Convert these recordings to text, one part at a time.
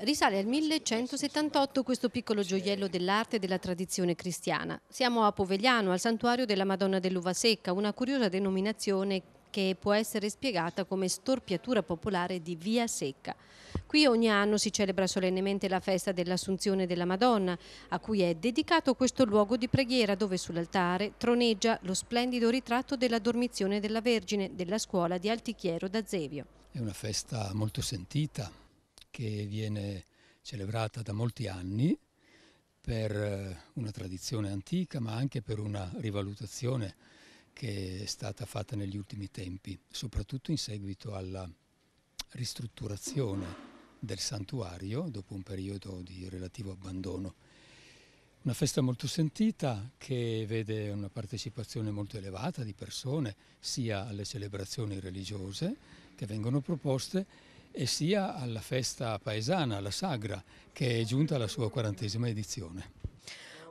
Risale al 1178 questo piccolo gioiello dell'arte e della tradizione cristiana. Siamo a Povegliano, al santuario della Madonna dell'Uva Secca, una curiosa denominazione che può essere spiegata come storpiatura popolare di Via Secca. Qui ogni anno si celebra solennemente la festa dell'Assunzione della Madonna, a cui è dedicato questo luogo di preghiera dove sull'altare troneggia lo splendido ritratto della Dormizione della Vergine della scuola di Altichiero da Zevio. È una festa molto sentita che viene celebrata da molti anni per eh, una tradizione antica ma anche per una rivalutazione che è stata fatta negli ultimi tempi, soprattutto in seguito alla ristrutturazione del santuario dopo un periodo di relativo abbandono. Una festa molto sentita che vede una partecipazione molto elevata di persone sia alle celebrazioni religiose che vengono proposte e sia alla festa paesana, la Sagra, che è giunta alla sua quarantesima edizione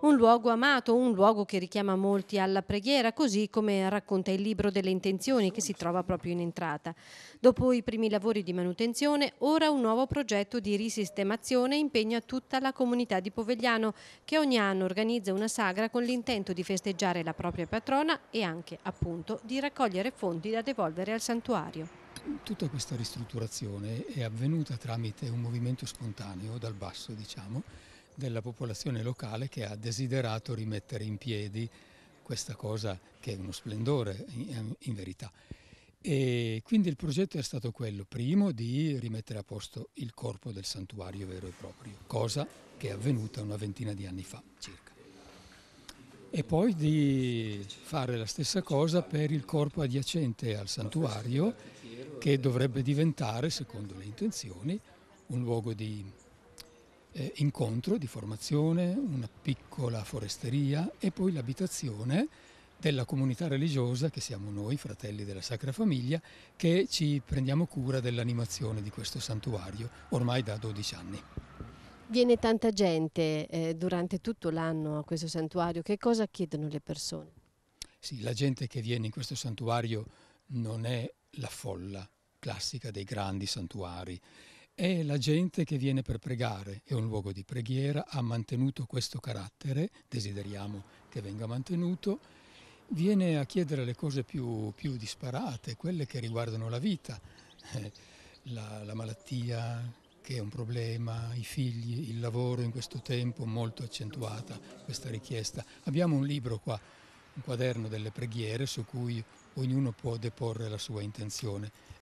un luogo amato, un luogo che richiama molti alla preghiera, così come racconta il libro delle intenzioni che si trova proprio in entrata. Dopo i primi lavori di manutenzione, ora un nuovo progetto di risistemazione impegna tutta la comunità di Povegliano, che ogni anno organizza una sagra con l'intento di festeggiare la propria patrona e anche, appunto, di raccogliere fondi da devolvere al santuario tutta questa ristrutturazione è avvenuta tramite un movimento spontaneo dal basso, diciamo, della popolazione locale che ha desiderato rimettere in piedi questa cosa che è uno splendore in, in verità. E quindi il progetto è stato quello, primo, di rimettere a posto il corpo del santuario vero e proprio, cosa che è avvenuta una ventina di anni fa circa e poi di fare la stessa cosa per il corpo adiacente al santuario che dovrebbe diventare, secondo le intenzioni, un luogo di eh, incontro, di formazione, una piccola foresteria e poi l'abitazione della comunità religiosa che siamo noi, fratelli della Sacra Famiglia, che ci prendiamo cura dell'animazione di questo santuario ormai da 12 anni. Viene tanta gente eh, durante tutto l'anno a questo santuario, che cosa chiedono le persone? Sì, la gente che viene in questo santuario non è la folla classica dei grandi santuari, è la gente che viene per pregare, è un luogo di preghiera, ha mantenuto questo carattere, desideriamo che venga mantenuto, viene a chiedere le cose più, più disparate, quelle che riguardano la vita, la, la malattia, che è un problema, i figli, il lavoro in questo tempo molto accentuata questa richiesta. Abbiamo un libro qua, un quaderno delle preghiere su cui ognuno può deporre la sua intenzione.